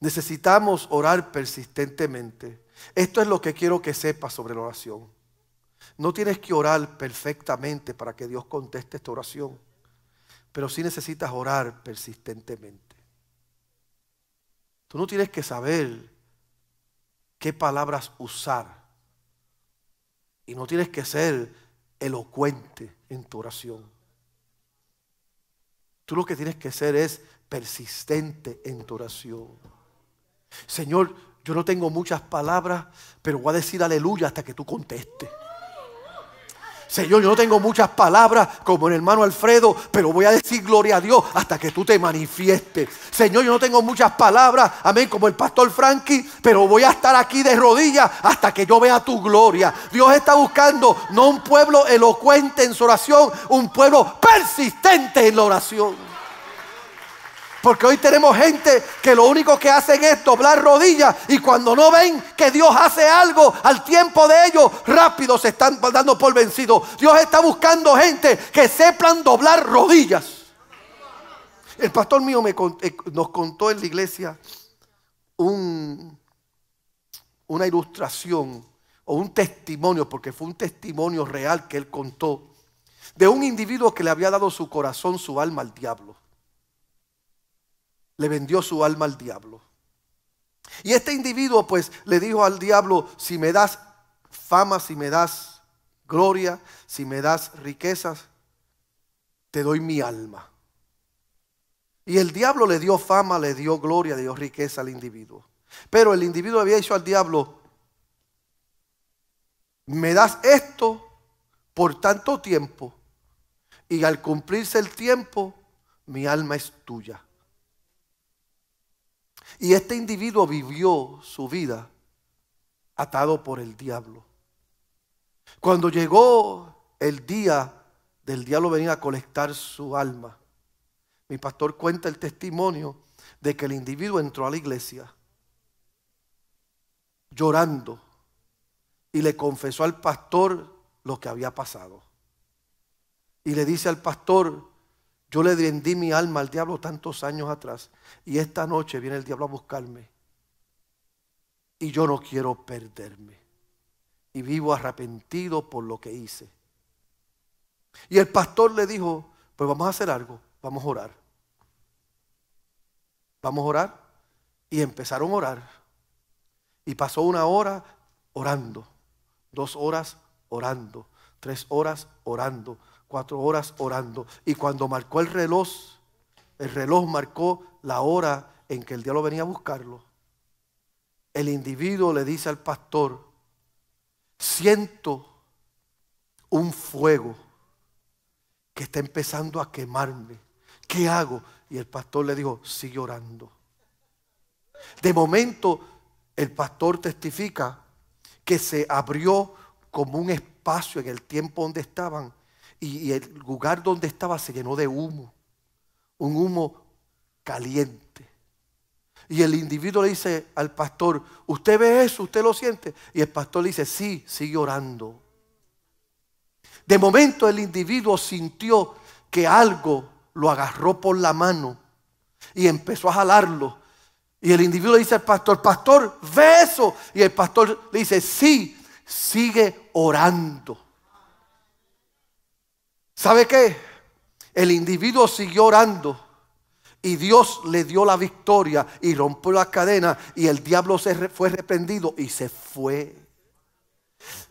Necesitamos orar persistentemente. Esto es lo que quiero que sepas sobre la oración. No tienes que orar perfectamente para que Dios conteste esta oración pero si necesitas orar persistentemente. Tú no tienes que saber qué palabras usar y no tienes que ser elocuente en tu oración. Tú lo que tienes que ser es persistente en tu oración. Señor, yo no tengo muchas palabras, pero voy a decir aleluya hasta que tú contestes. Señor, yo no tengo muchas palabras como el hermano Alfredo, pero voy a decir gloria a Dios hasta que tú te manifiestes. Señor, yo no tengo muchas palabras, amén, como el pastor Frankie, pero voy a estar aquí de rodillas hasta que yo vea tu gloria. Dios está buscando no un pueblo elocuente en su oración, un pueblo persistente en la oración. Porque hoy tenemos gente que lo único que hacen es doblar rodillas y cuando no ven que Dios hace algo al tiempo de ellos, rápido se están dando por vencidos. Dios está buscando gente que sepan doblar rodillas. El pastor mío eh, nos contó en la iglesia una ilustración o un testimonio, porque fue un testimonio real que él contó, de un individuo que le había dado su corazón, su alma al diablo le vendió su alma al diablo. Y este individuo pues le dijo al diablo, si me das fama, si me das gloria, si me das riquezas, te doy mi alma. Y el diablo le dio fama, le dio gloria, le dio riqueza al individuo. Pero el individuo había dicho al diablo, me das esto por tanto tiempo y al cumplirse el tiempo, mi alma es tuya. Y este individuo vivió su vida atado por el diablo. Cuando llegó el día del diablo venía a colectar su alma, mi pastor cuenta el testimonio de que el individuo entró a la iglesia llorando y le confesó al pastor lo que había pasado. Y le dice al pastor, yo le vendí mi alma al diablo tantos años atrás y esta noche viene el diablo a buscarme. Y yo no quiero perderme. Y vivo arrepentido por lo que hice. Y el pastor le dijo, pues vamos a hacer algo, vamos a orar. Vamos a orar. Y empezaron a orar. Y pasó una hora orando, dos horas orando, tres horas orando, cuatro horas orando. Y cuando marcó el reloj, el reloj marcó la hora en que el diablo venía a buscarlo. El individuo le dice al pastor, siento un fuego que está empezando a quemarme. ¿Qué hago? Y el pastor le dijo, sigue orando. De momento, el pastor testifica que se abrió como un espacio en el tiempo donde estaban y el lugar donde estaba se llenó de humo, un humo caliente. Y el individuo le dice al pastor, ¿usted ve eso? ¿Usted lo siente? Y el pastor le dice, sí, sigue orando. De momento el individuo sintió que algo lo agarró por la mano y empezó a jalarlo. Y el individuo le dice al pastor, pastor, ve eso. Y el pastor le dice, sí, sigue orando. ¿Sabe qué? El individuo siguió orando y Dios le dio la victoria y rompió la cadena y el diablo se fue reprendido y se fue.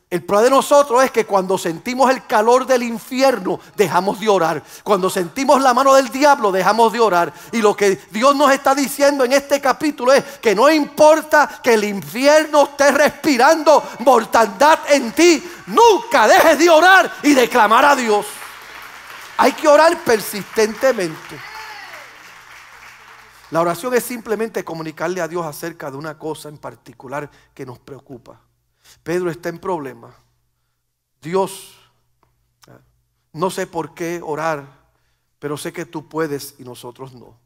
El problema de nosotros es que cuando sentimos el calor del infierno dejamos de orar. Cuando sentimos la mano del diablo dejamos de orar. Y lo que Dios nos está diciendo en este capítulo es que no importa que el infierno esté respirando mortandad en ti, nunca dejes de orar y de clamar a Dios. Hay que orar persistentemente. La oración es simplemente comunicarle a Dios acerca de una cosa en particular que nos preocupa. Pedro está en problemas. Dios, no sé por qué orar, pero sé que tú puedes y nosotros no.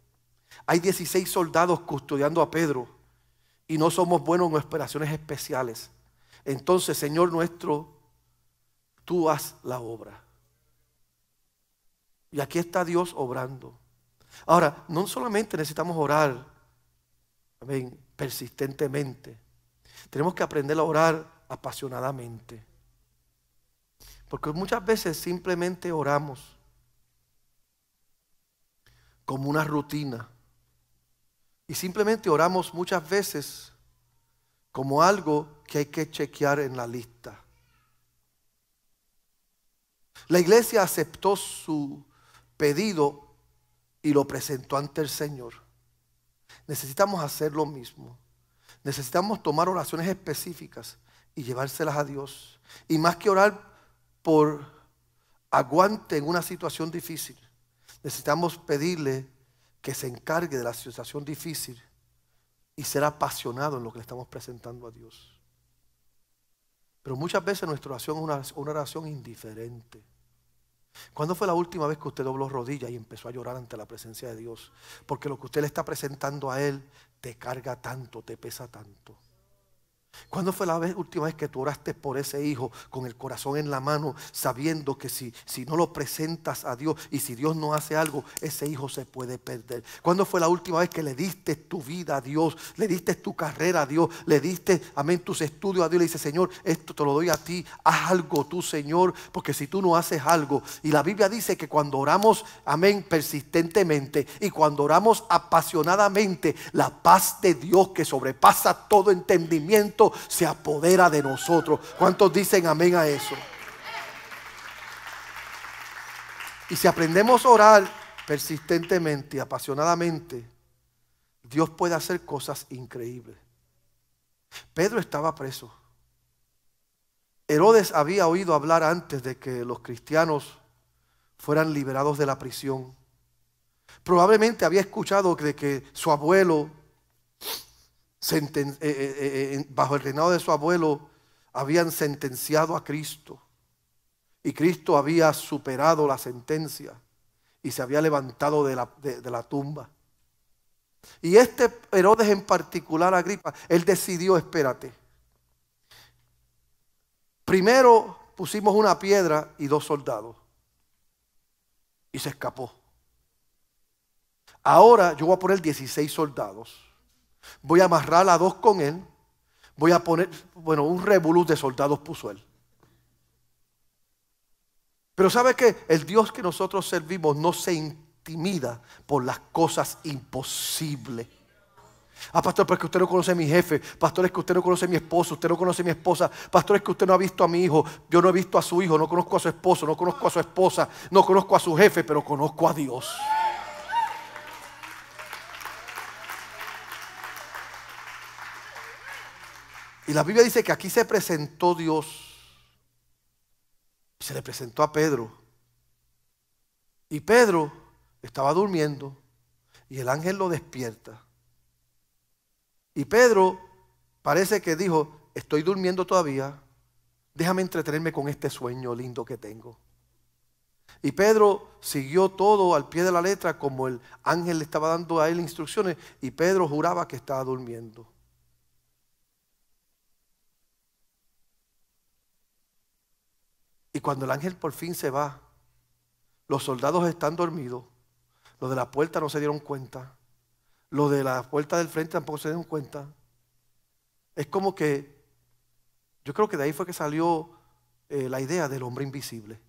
Hay 16 soldados custodiando a Pedro y no somos buenos en operaciones especiales. Entonces, Señor nuestro, tú haz la obra. Y aquí está Dios obrando. Ahora, no solamente necesitamos orar, persistentemente. Tenemos que aprender a orar apasionadamente. Porque muchas veces simplemente oramos como una rutina. Y simplemente oramos muchas veces como algo que hay que chequear en la lista. La iglesia aceptó su pedido y lo presentó ante el Señor. Necesitamos hacer lo mismo. Necesitamos tomar oraciones específicas y llevárselas a Dios. Y más que orar por aguante en una situación difícil, necesitamos pedirle que se encargue de la situación difícil y ser apasionado en lo que le estamos presentando a Dios. Pero muchas veces nuestra oración es una, oración indiferente. ¿Cuándo fue la última vez que usted dobló rodillas y empezó a llorar ante la presencia de Dios? Porque lo que usted le está presentando a Él te carga tanto, te pesa tanto. ¿Cuándo fue la última vez que tú oraste por ese hijo con el corazón en la mano, sabiendo que si, si, no lo presentas a Dios y si Dios no hace algo, ese hijo se puede perder? ¿Cuándo fue la última vez que le diste tu vida a Dios, le diste tu carrera a Dios, le diste, amén, tus estudios a Dios? Le dice, Señor, esto te lo doy a ti, haz algo tú, Señor, porque si tú no haces algo. Y la Biblia dice que cuando oramos, amén, persistentemente y cuando oramos apasionadamente, la paz de Dios que sobrepasa todo entendimiento, se apodera de nosotros. ¿Cuántos dicen amén a eso? Y si aprendemos a orar persistentemente, y apasionadamente, Dios puede hacer cosas increíbles. Pedro estaba preso. Herodes había oído hablar antes de que los cristianos fueran liberados de la prisión. Probablemente había escuchado de que su abuelo eh, eh, eh, bajo el reinado de su abuelo, habían sentenciado a Cristo. Y Cristo había superado la sentencia y se había levantado de la, de la tumba. Y este Herodes en particular, Agripa, él decidió, espérate. Primero pusimos una piedra y dos soldados. Y se escapó. Ahora yo voy a poner 16 soldados. Voy a amarrar a dos con él. Voy a poner, bueno, un revolú de soldados puso él. Pero ¿sabe que El Dios que nosotros servimos no se intimida por las cosas imposibles. Ah, pastor, pero es que usted no conoce a mi jefe. Pastor, es que usted no conoce a mi esposo. Usted no conoce a mi esposa. Pastor, es que usted no ha visto a mi hijo. Yo no he visto a su hijo. No conozco a su esposo. No conozco a su esposa. No conozco a su jefe, pero conozco a Dios. Y la Biblia dice que aquí se presentó Dios. Se le presentó a Pedro. Y Pedro estaba durmiendo y el ángel lo despierta. Y Pedro parece que dijo, estoy durmiendo todavía, déjame entretenerme con este sueño lindo que tengo. Y Pedro siguió todo al pie de la letra como el ángel le estaba dando a él instrucciones y Pedro juraba que estaba durmiendo. Y cuando el ángel por fin se va, los soldados están dormidos, los de la puerta no se dieron cuenta, los de la puerta del frente tampoco se dieron cuenta. Es como que, yo creo que de ahí fue que salió eh, la idea del hombre invisible.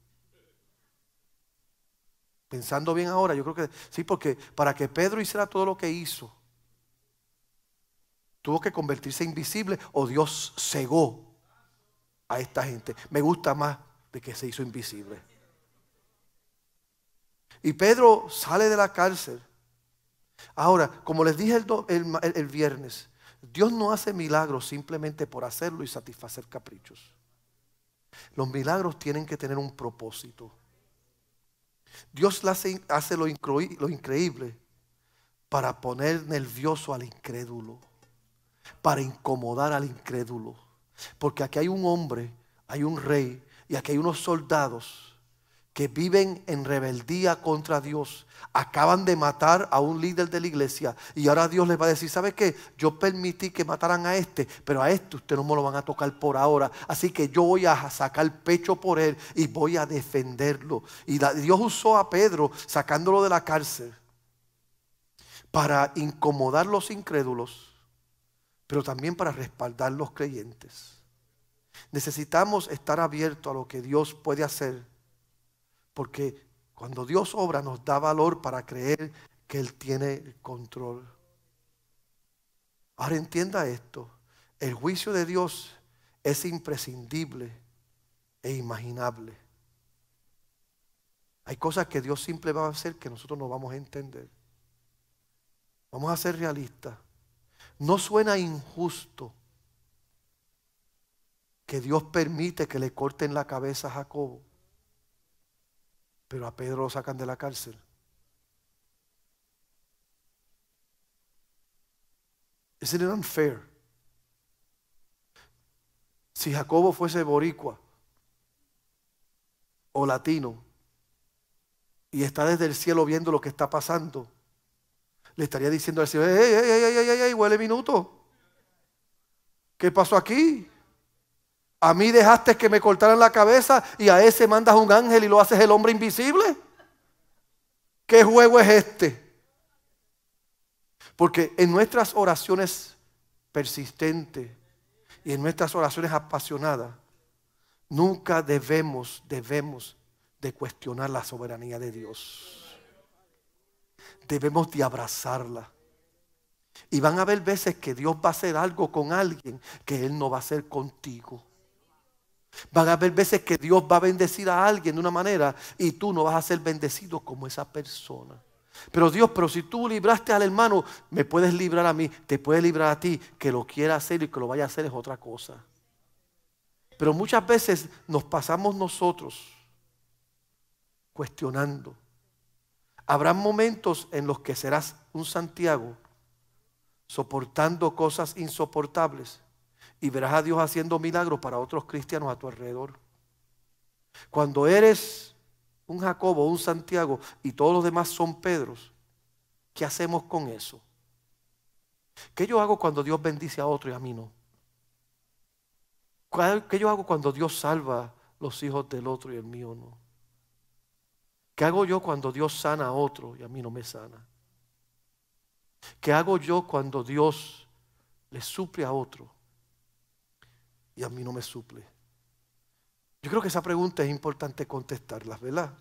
Pensando bien ahora, yo creo que sí, porque para que Pedro hiciera todo lo que hizo, tuvo que convertirse invisible o Dios cegó a esta gente. Me gusta más de que se hizo invisible. Y Pedro sale de la cárcel. Ahora, como les dije el, el, viernes, Dios no hace milagros simplemente por hacerlo y satisfacer caprichos. Los milagros tienen que tener un propósito. Dios hace, hace lo increíble para poner nervioso al incrédulo, para incomodar al incrédulo. Porque aquí hay un hombre, hay un rey y aquí hay unos soldados que viven en rebeldía contra Dios. Acaban de matar a un líder de la iglesia y ahora Dios les va a decir, ¿sabe qué? Yo permití que mataran a este, pero a este usted no me lo van a tocar por ahora. Así que yo voy a sacar pecho por él y voy a defenderlo. Y Dios usó a Pedro sacándolo de la cárcel para incomodar los incrédulos, pero también para respaldar los creyentes. Necesitamos estar abiertos a lo que Dios puede hacer, porque cuando Dios obra nos da valor para creer que Él tiene el control. Ahora entienda esto, el juicio de Dios es imprescindible e imaginable. Hay cosas que Dios simple va a hacer que nosotros no vamos a entender. Vamos a ser realistas. No suena injusto que Dios permite que le corten la cabeza a Jacobo, pero a Pedro lo sacan de la cárcel. Es it unfair? Si Jacobo fuese boricua o latino y está desde el cielo viendo lo que está pasando, le estaría diciendo al cielo, ¡Ey, ey, ey, ey, ey, huele minuto! ¿Qué pasó aquí? A mí dejaste que me cortaran la cabeza y a ese mandas un ángel y lo haces el hombre invisible. ¿Qué juego es este? Porque en nuestras oraciones persistentes y en nuestras oraciones apasionadas, nunca debemos, debemos de cuestionar la soberanía de Dios. Debemos de abrazarla. Y van a haber veces que Dios va a hacer algo con alguien que Él no va a hacer contigo. Van a haber veces que Dios va a bendecir a alguien de una manera y tú no vas a ser bendecido como esa persona. Pero Dios, pero si tú libraste al hermano, me puedes librar a mí, te puedes librar a ti, que lo quiera hacer y que lo vaya a hacer es otra cosa. Pero muchas veces nos pasamos nosotros cuestionando. Habrá momentos en los que serás un Santiago soportando cosas insoportables y verás a Dios haciendo milagros para otros cristianos a tu alrededor. Cuando eres un Jacobo, un Santiago y todos los demás son Pedros, ¿qué hacemos con eso? ¿Qué yo hago cuando Dios bendice a otro y a mí no? ¿Qué yo hago cuando Dios salva los hijos del otro y el mío no? ¿Qué hago yo cuando Dios sana a otro y a mí no me sana? ¿Qué hago yo cuando Dios le suple a otro y a mí no me suple? Yo creo que esa pregunta es importante contestarla, ¿verdad?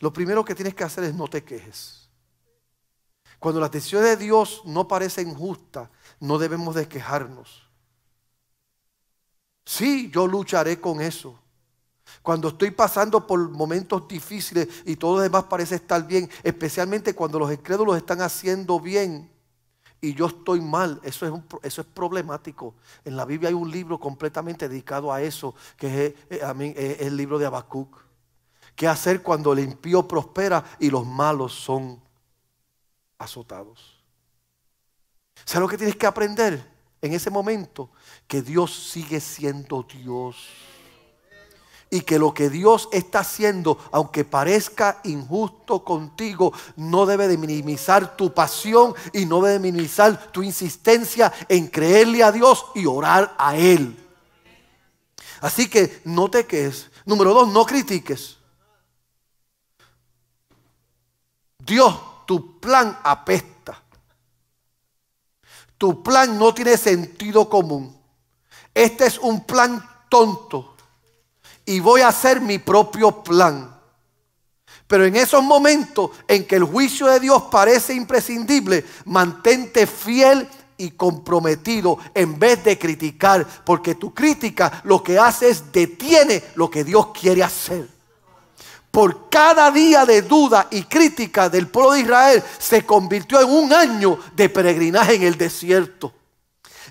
Lo primero que tienes que hacer es no te quejes. Cuando las decisiones de Dios no parecen justas, no debemos de quejarnos. Sí, yo lucharé con eso. Cuando estoy pasando por momentos difíciles y todo lo demás parece estar bien, especialmente cuando los incrédulos están haciendo bien, y yo estoy mal. Eso es, eso es problemático. En la Biblia hay un libro completamente dedicado a eso, que es, eh, eh, el libro de Habacuc. ¿Qué hacer cuando el impío prospera y los malos son azotados? ¿Sabes lo que tienes que aprender en ese momento? Que Dios sigue siendo Dios y que lo que Dios está haciendo, aunque parezca injusto contigo, no debe de minimizar tu pasión y no debe de minimizar tu insistencia en creerle a Dios y orar a Él. Así que no te quedes. Número dos, no critiques. Dios, tu plan apesta. Tu plan no tiene sentido común. Este es un plan tonto y voy a hacer mi propio plan. Pero en esos momentos en que el juicio de Dios parece imprescindible, mantente fiel y comprometido en vez de criticar, porque tu crítica lo que hace es detiene lo que Dios quiere hacer. Por cada día de duda y crítica del pueblo de Israel se convirtió en un año de peregrinaje en el desierto.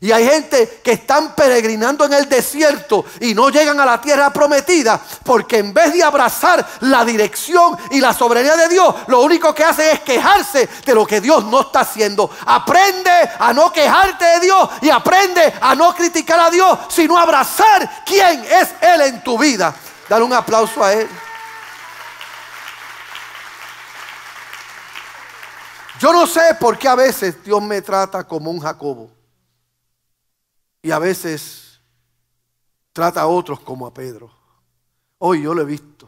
Y hay gente que están peregrinando en el desierto y no llegan a la tierra prometida porque en vez de abrazar la dirección y la soberanía de Dios, lo único que hacen es quejarse de lo que Dios no está haciendo. Aprende a no quejarte de Dios y aprende a no criticar a Dios, sino abrazar quién es Él en tu vida. Dale un aplauso a Él. Yo no sé por qué a veces Dios me trata como un Jacobo. Y a veces trata a otros como a Pedro. Hoy yo lo he visto.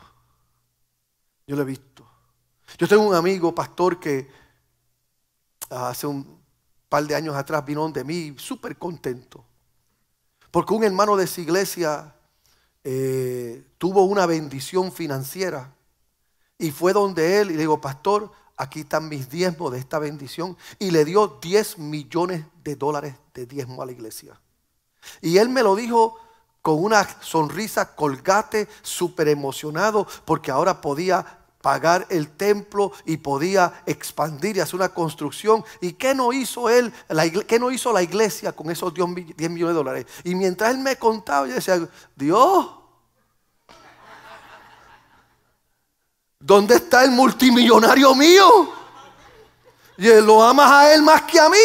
Yo lo he visto. Yo tengo un amigo, pastor, que ah, hace un par de años atrás vino donde mí súper contento. Porque un hermano de su iglesia eh, tuvo una bendición financiera. Y fue donde él y le digo, pastor, aquí están mis diezmos de esta bendición. Y le dio 10 millones de dólares de diezmo a la iglesia. Y él me lo dijo con una sonrisa colgate, súper emocionado, porque ahora podía pagar el templo y podía expandir y hacer una construcción. ¿Y qué no hizo él? La ¿Qué no hizo la iglesia con esos 10 millones de dólares? Y mientras él me contaba, yo decía, Dios, ¿dónde está el multimillonario mío? Y lo amas a él más que a mí.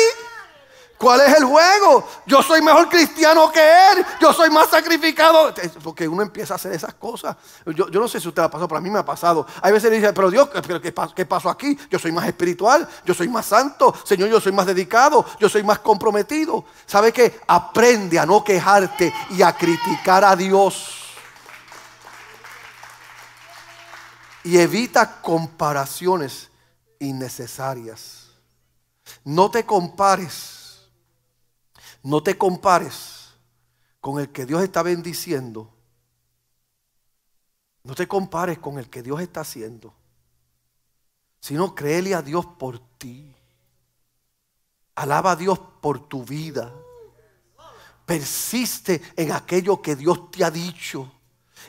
¿Cuál es el juego? Yo soy mejor cristiano que él. Yo soy más sacrificado. Porque uno empieza a hacer esas cosas. Yo, no sé si usted ha pasado, pero a mí me ha pasado. Hay veces le dice, pero Dios, ¿qué, ¿qué, pasó aquí? Yo soy más espiritual. Yo soy más santo. Señor, yo soy más dedicado. Yo soy más comprometido. ¿Sabe qué? Aprende a no quejarte y a criticar a Dios. Y evita comparaciones innecesarias. No te compares no te compares con el que Dios está bendiciendo. No te compares con el que Dios está haciendo. Sino créele a Dios por ti. Alaba a Dios por tu vida. Persiste en aquello que Dios te ha dicho.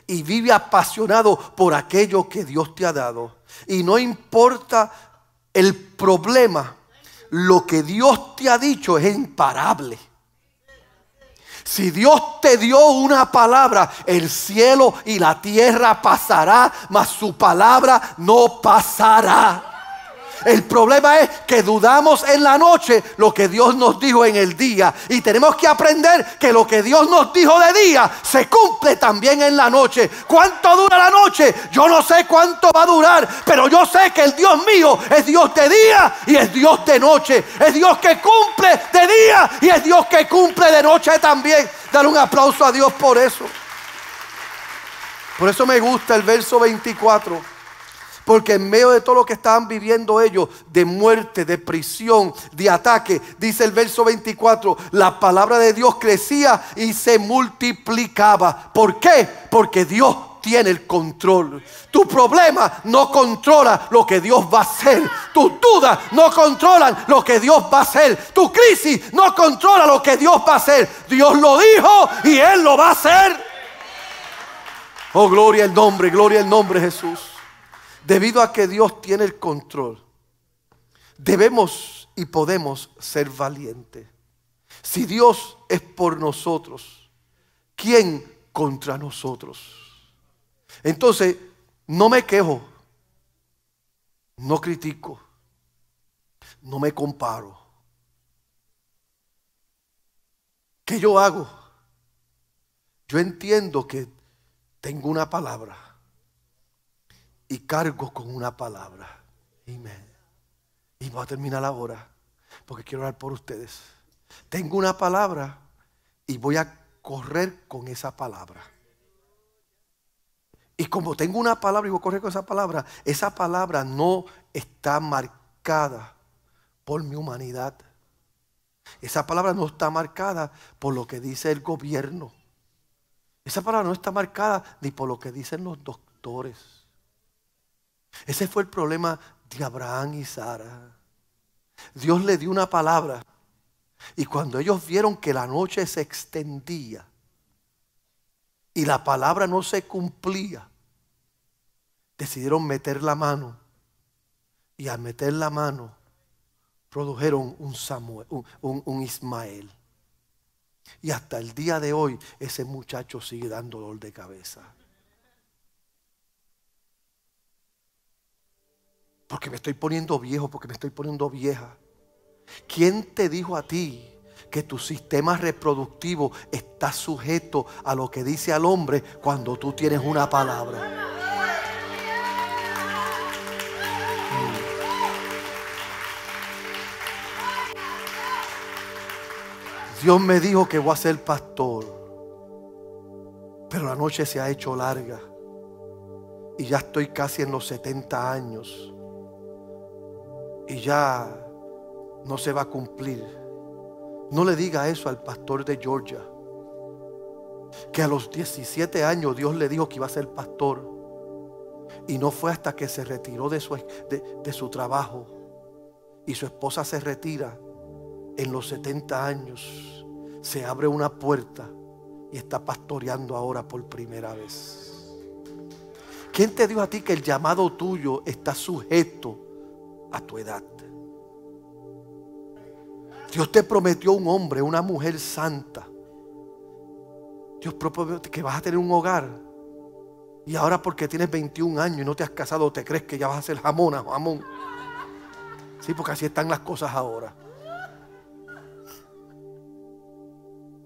Y vive apasionado por aquello que Dios te ha dado. Y no importa el problema, lo que Dios te ha dicho es imparable. Si Dios te dio una palabra, el cielo y la tierra pasará, mas su palabra no pasará. El problema es que dudamos en la noche lo que Dios nos dijo en el día. Y tenemos que aprender que lo que Dios nos dijo de día se cumple también en la noche. ¿Cuánto dura la noche? Yo no sé cuánto va a durar, pero yo sé que el Dios mío es Dios de día y es Dios de noche. Es Dios que cumple de día y es Dios que cumple de noche también. Dar un aplauso a Dios por eso. Por eso me gusta el verso 24. Porque en medio de todo lo que estaban viviendo ellos, de muerte, de prisión, de ataque, dice el verso 24, la palabra de Dios crecía y se multiplicaba. ¿Por qué? Porque Dios tiene el control. Tu problema no controla lo que Dios va a hacer. Tus dudas no controlan lo que Dios va a hacer. Tu crisis no controla lo que Dios va a hacer. Dios lo dijo y Él lo va a hacer. Oh, gloria el nombre, gloria al nombre Jesús. Debido a que Dios tiene el control, debemos y podemos ser valientes. Si Dios es por nosotros, ¿quién contra nosotros? Entonces, no me quejo, no critico, no me comparo. ¿Qué yo hago? Yo entiendo que tengo una palabra y cargo con una palabra. Y voy a terminar ahora porque quiero hablar por ustedes. Tengo una palabra y voy a correr con esa palabra. Y como tengo una palabra y voy a correr con esa palabra, esa palabra no está marcada por mi humanidad. Esa palabra no está marcada por lo que dice el gobierno. Esa palabra no está marcada ni por lo que dicen los doctores. Ese fue el problema de Abraham y Sara. Dios le dio una palabra y cuando ellos vieron que la noche se extendía y la palabra no se cumplía, decidieron meter la mano y al meter la mano produjeron un, Samuel, Ismael. Y hasta el día de hoy ese muchacho sigue dando dolor de cabeza. Porque me estoy poniendo viejo, porque me estoy poniendo vieja. ¿Quién te dijo a ti que tu sistema reproductivo está sujeto a lo que dice al hombre cuando tú tienes una palabra? Dios me dijo que voy a ser pastor, pero la noche se ha hecho larga y ya estoy casi en los 70 años y ya no se va a cumplir. No le diga eso al pastor de Georgia, que a los 17 años Dios le dijo que iba a ser pastor y no fue hasta que se retiró de su, de, su trabajo y su esposa se retira en los 70 años, se abre una puerta y está pastoreando ahora por primera vez. ¿Quién te dijo a ti que el llamado tuyo está sujeto a tu edad. Dios te prometió un hombre, una mujer santa. Dios prometió que vas a tener un hogar. Y ahora porque tienes 21 años y no te has casado, te crees que ya vas a ser jamona o jamón. Sí, porque así están las cosas ahora.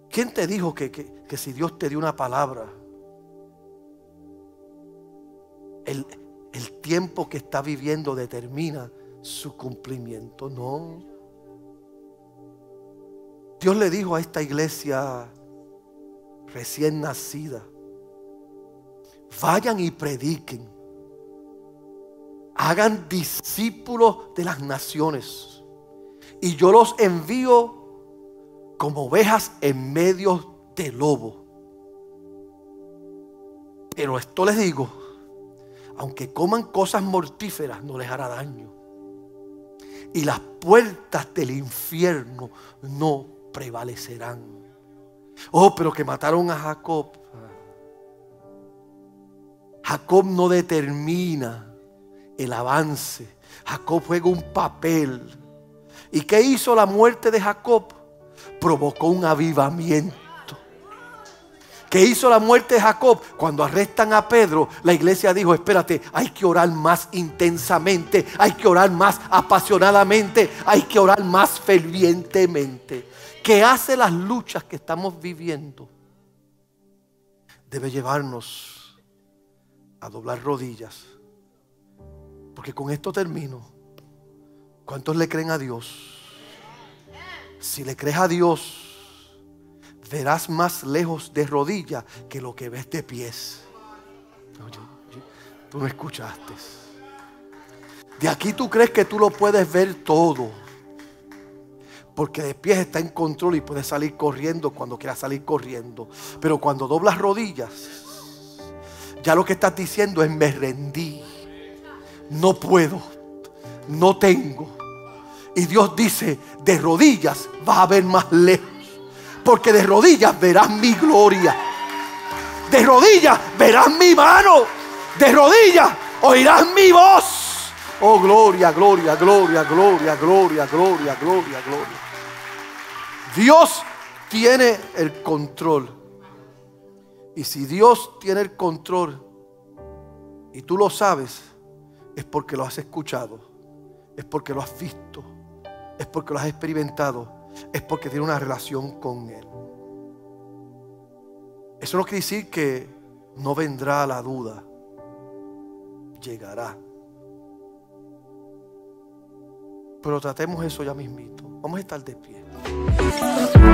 ¿Quién te dijo que, si Dios te dio una palabra, el, el tiempo que está viviendo determina su cumplimiento. No. Dios le dijo a esta iglesia recién nacida, vayan y prediquen, hagan discípulos de las naciones, y yo los envío como ovejas en medio de lobo Pero esto les digo, aunque coman cosas mortíferas, no les hará daño y las puertas del infierno no prevalecerán. Oh, pero que mataron a Jacob. Jacob no determina el avance. Jacob juega un papel. ¿Y qué hizo la muerte de Jacob? Provocó un avivamiento que hizo la muerte de Jacob, cuando arrestan a Pedro, la iglesia dijo, espérate, hay que orar más intensamente, hay que orar más apasionadamente, hay que orar más fervientemente. ¿Qué hace las luchas que estamos viviendo? Debe llevarnos a doblar rodillas. Porque con esto termino. ¿Cuántos le creen a Dios? Si le crees a Dios, verás más lejos de rodillas que lo que ves de pies. tú me escuchaste. De aquí tú crees que tú lo puedes ver todo. Porque de pies está en control y puedes salir corriendo cuando quieras salir corriendo. Pero cuando doblas rodillas, ya lo que estás diciendo es me rendí. No puedo. No tengo. Y Dios dice, de rodillas vas a ver más lejos porque de rodillas verás mi gloria. De rodillas verás mi mano. De rodillas oirás mi voz. Oh, gloria, gloria, gloria, gloria, gloria, gloria, gloria, gloria. Dios tiene el control. Y si Dios tiene el control y tú lo sabes, es porque lo has escuchado, es porque lo has visto, es porque lo has experimentado es porque tiene una relación con Él. Eso no quiere decir que no vendrá la duda, llegará. Pero tratemos eso ya mismito. Vamos a estar de pie.